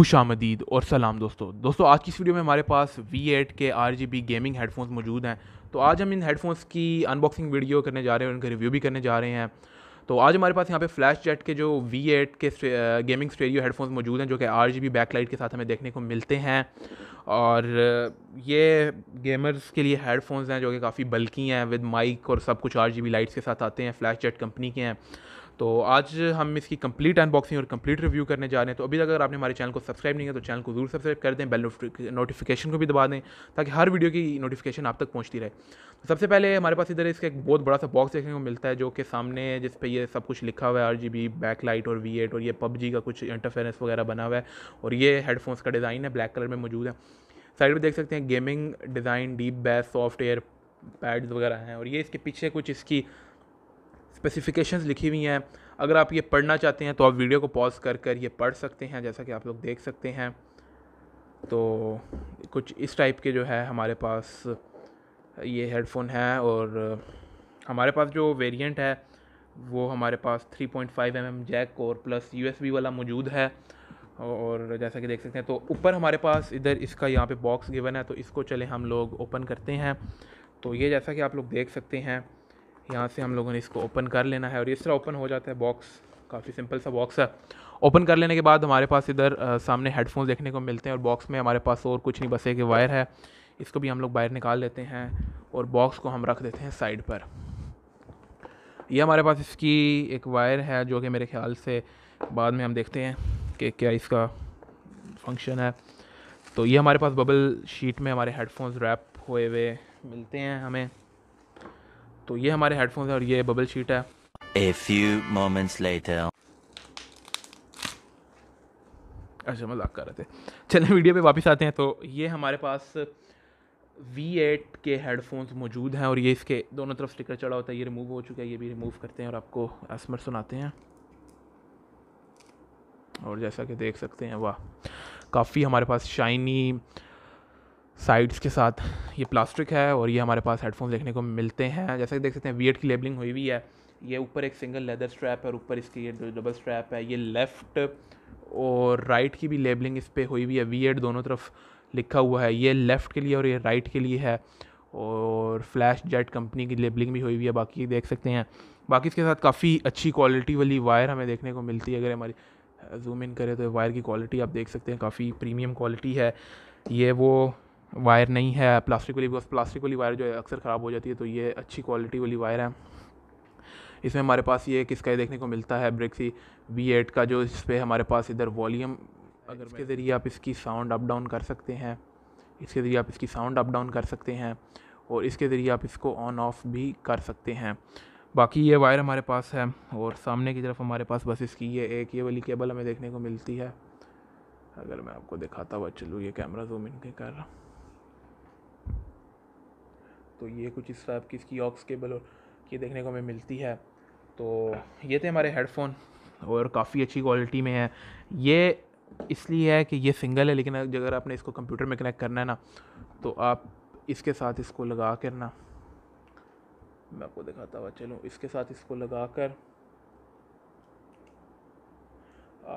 खुश आमदीद और सलाम दोस्तों दोस्तों आज की इस वीडियो में हमारे पास V8 के R G B gaming headphones मौजूद हैं तो आज हम इन हेडफोन्स की अनबॉक्सिंग वीडियो करने जा रहे हैं उनका रिव्यू भी करने जा रहे हैं तो आज हमारे पास यहाँ पे फ्लैश जेट के जो V8 के गेमिंग स्टेडियो हेडफोन्स मौजूद हैं जो कि आर जी बी बैकलाइट के साथ हमें देखने को मिलते हैं और ये गेमर्स के लिए हेडफोन्स हैं जो कि काफ़ी बल्कि हैं विद माइक और सब कुछ आर जी बी लाइट्स के साथ आते हैं फ्लैश जेट कंपनी के हैं तो आज हम इसकी कंप्लीट अनबॉक्सिंग और कंप्लीट रिव्यू करने जा रहे हैं तो अभी तक अगर आपने हमारे चैनल को सब्सक्राइब नहीं किया तो चैनल को जरूर सब्सक्राइब कर दें बेल नोटिफिकेशन को भी दबा दें ताकि हर वीडियो की नोटिफिकेशन आप तक पहुँचती रहे तो सबसे पहले हमारे पास इधर इसका एक बहुत बड़ा सा बॉक्स देखने को मिलता है जो कि सामने जिस पर यह सब कुछ लिखा हुआ है R G B back light और वी एट और ये पबजी का कुछ इंटरफेरेंस वगैरह बना हुआ है और ये हेडफोन्स का डिज़ाइन है ब्लैक कलर में मौजूद है साइड में देख सकते हैं gaming design deep bass software pads वगैरह हैं और ये इसके पीछे कुछ इसकी स्पेसिफिकेशंस लिखी हुई हैं अगर आप ये पढ़ना चाहते हैं तो आप वीडियो को पॉज कर कर ये पढ़ सकते हैं जैसा कि आप लोग देख सकते हैं तो कुछ इस टाइप के जो है हमारे पास ये हेडफोन है और हमारे पास जो वेरिएंट है वो हमारे पास 3.5 पॉइंट mm जैक और प्लस यू वाला मौजूद है और जैसा कि देख सकते हैं तो ऊपर हमारे पास इधर इसका यहाँ पे बॉक्स गिवन है तो इसको चले हम लोग ओपन करते हैं तो ये जैसा कि आप लोग देख सकते हैं यहाँ से हम लोगों ने इसको ओपन कर लेना है और इस तरह ओपन हो जाता है बॉक्स काफ़ी सिंपल सा बॉक्स है ओपन कर लेने के बाद हमारे पास इधर सामने हेडफोन्स देखने को मिलते हैं और बॉक्स में हमारे पास और कुछ नहीं बस एक वायर है इसको भी हम लोग बाहर निकाल लेते हैं और बॉक्स को हम रख देते हैं साइड पर यह हमारे पास इसकी एक वायर है जो कि मेरे ख्याल से बाद में हम देखते हैं कि क्या इसका फंक्शन है तो ये हमारे पास बबल शीट में हमारे हेडफोन्स रैप हुए हुए मिलते हैं हमें तो ये हमारे हेडफोन्स और ये बबल शीट है A few moments later. अच्छा मजाक कर रहे थे चलें वीडियो पे वापस आते हैं तो ये हमारे पास V8 के हेडफोन्स मौजूद हैं और ये इसके दोनों तरफ स्टिकर चढ़ा होता है ये रिमूव हो चुका है ये भी रिमूव करते हैं और आपको असमर सुनाते हैं और जैसा कि देख सकते हैं वाह काफ़ी हमारे पास शाइनी साइड्स के साथ ये प्लास्टिक है और ये हमारे पास हेडफोन देखने को मिलते हैं जैसे देख सकते हैं वीएट की लेबलिंग हुई हुई है ये ऊपर एक सिंगल लेदर स्ट्रैप है और ऊपर इसकी ये डबल स्ट्रैप है ये लेफ़्ट और राइट की भी लेबलिंग इस पर हुई हुई है वी दोनों तरफ लिखा हुआ है ये लेफ़्ट के लिए और ये राइट के लिए है और फ्लैश जेट कंपनी की लेबलिंग भी हुई हुई है बाकी देख सकते हैं बाकी इसके साथ काफ़ी अच्छी क्वालिटी वाली वायर हमें देखने को मिलती है अगर हमारी जूम इन करें तो वायर की क्वालिटी आप देख सकते हैं काफ़ी प्रीमियम क्वालिटी है ये वो वायर नहीं है प्लास्टिक वाली बिकॉज प्लास्टिक वाली वायर जो है अक्सर ख़राब हो जाती है तो ये अच्छी क्वालिटी वाली वायर है इसमें हमारे पास ये किसका ये देखने को मिलता है ब्रिक्सी वी एट का जो इस पर हमारे पास इधर वॉलीम अगर इसके ज़रिए आप इसकी साउंड अप डाउन कर सकते हैं इसके ज़रिए आप इसकी साउंड अप डाउन कर सकते हैं और इसके ज़रिए आप इसको ऑन ऑफ भी कर सकते हैं बाकी ये वायर हमारे पास है और सामने की तरफ हमारे पास बस इसकी ये एक ये वाली केबल हमें देखने को मिलती है अगर मैं आपको दिखाता हुआ चलूँ ये कैमरा जूम इन के कर रहा हूँ तो ये कुछ इस टाइप की इसकी ऑक्स केबल और ये देखने को हमें मिलती है तो ये थे हमारे हेडफोन और काफ़ी अच्छी क्वालिटी में है ये इसलिए है कि ये सिंगल है लेकिन अगर आपने इसको कंप्यूटर में कनेक्ट करना है ना तो आप इसके साथ इसको लगा कर ना मैं आपको दिखाता हुआ चलूँ इसके साथ इसको लगा कर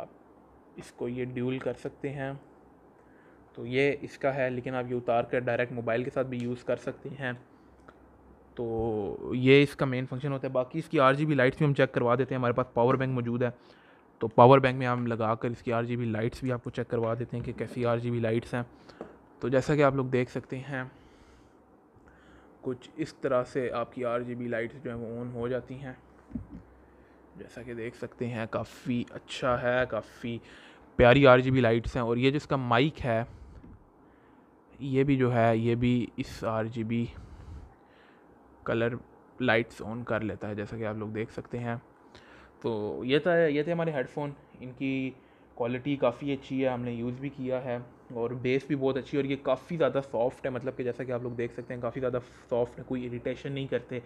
आप इसको ये ड्यूल कर सकते हैं तो ये इसका है लेकिन आप ये उतार कर डायरेक्ट मोबाइल के साथ भी यूज़ कर सकते हैं तो ये इसका मेन फंक्शन होता है बाकी इसकी आर लाइट्स भी हम चेक करवा देते हैं हमारे पास पावर बैंक मौजूद है तो पावर बैंक में हम लगा कर इसकी आर लाइट्स भी आपको चेक करवा देते हैं कि कैसी आर लाइट्स हैं तो जैसा कि आप लोग देख सकते हैं कुछ इस तरह से आपकी आर लाइट्स जो हैं वो ऑन हो जाती हैं जैसा कि देख सकते हैं काफ़ी अच्छा है काफ़ी प्यारी आर लाइट्स हैं और ये जो इसका माइक है ये भी जो है ये भी इस आर कलर लाइट्स ऑन कर लेता है जैसा कि आप लोग देख सकते हैं तो ये था ये थे हमारे हेडफ़ोन इनकी क्वालिटी काफ़ी अच्छी है हमने यूज़ भी किया है और बेस भी बहुत अच्छी है और ये काफ़ी ज़्यादा सॉफ्ट है मतलब कि जैसा कि आप लोग देख सकते हैं काफ़ी ज़्यादा सॉफ्ट है कोई इरिटेशन नहीं करते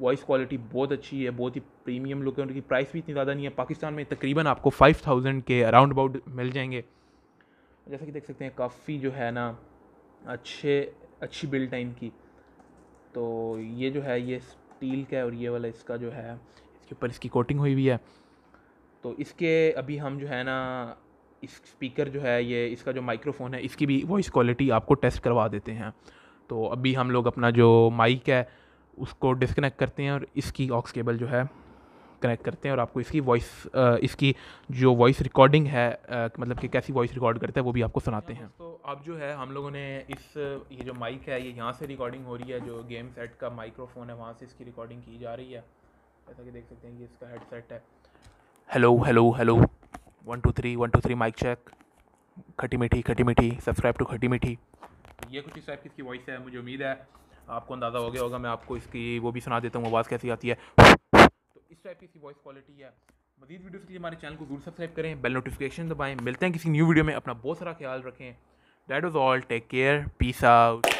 वॉइस क्वालिटी बहुत अच्छी है बहुत ही प्रीमियम लुक है उनकी प्राइस भी इतनी ज़्यादा नहीं है पाकिस्तान में तकरीबन आपको फाइव थाउजेंड के अराउंड अबाउट मिल जाएंगे जैसा कि देख सकते हैं काफ़ी जो है ना अच्छे अच्छी बिल्ड टाइम की तो ये जो है ये स्टील का है और ये वाला इसका जो है इसके ऊपर इसकी कोटिंग हुई हुई है तो इसके अभी हम जो है ना इस स्पीकर जो है ये इसका जो माइक्रोफोन है इसकी भी वॉइस क्वालिटी आपको टेस्ट करवा देते हैं तो अभी हम लोग अपना जो माइक है उसको डिसकनेक्ट करते हैं और इसकी ऑक्स केबल जो है कनेक्ट करते हैं और आपको इसकी वॉइस इसकी जो वॉइस रिकॉर्डिंग है मतलब कि कैसी वॉइस रिकॉर्ड करता है वो भी आपको सुनाते हैं तो अब जो है हम लोगों ने इस ये जो माइक है ये यहाँ से रिकॉर्डिंग हो रही है जो गेम सेट का माइक्रोफोन है वहाँ से इसकी रिकॉर्डिंग की जा रही है जैसा कि देख सकते हैं कि इसका हेडसेट है hello hello hello one two three one two three mic check खटी मीठी खटी मीठी सब्सक्राइब टू खटी मीठी ये कुछ इस टाइप की इसकी वॉइस है मुझे उम्मीद है आपको अंदाज़ा हो गया होगा मैं आपको इसकी वो भी सुना देता हूँ आवाज़ कैसी आती है टाइप की वॉइस क्वालिटी है मजीद वीडियोस के लिए हमारे चैनल को जरूर सब्सक्राइब करें बेल नोटिफिकेशन दबाएं मिलते हैं किसी न्यू वीडियो में अपना बहुत सारा ख्याल रखें that was all take care peace out